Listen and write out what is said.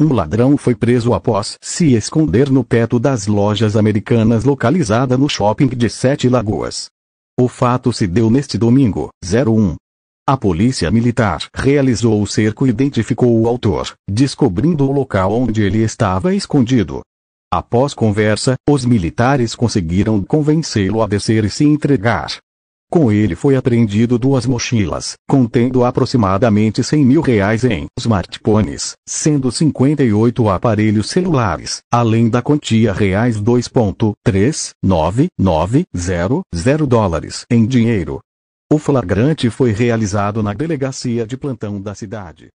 Um ladrão foi preso após se esconder no teto das lojas americanas localizada no shopping de Sete Lagoas. O fato se deu neste domingo, 01. A polícia militar realizou o cerco e identificou o autor, descobrindo o local onde ele estava escondido. Após conversa, os militares conseguiram convencê-lo a descer e se entregar. Com ele foi apreendido duas mochilas, contendo aproximadamente 100 mil reais em smartphones, sendo 58 aparelhos celulares, além da quantia reais 2.39900 dólares em dinheiro. O flagrante foi realizado na delegacia de plantão da cidade.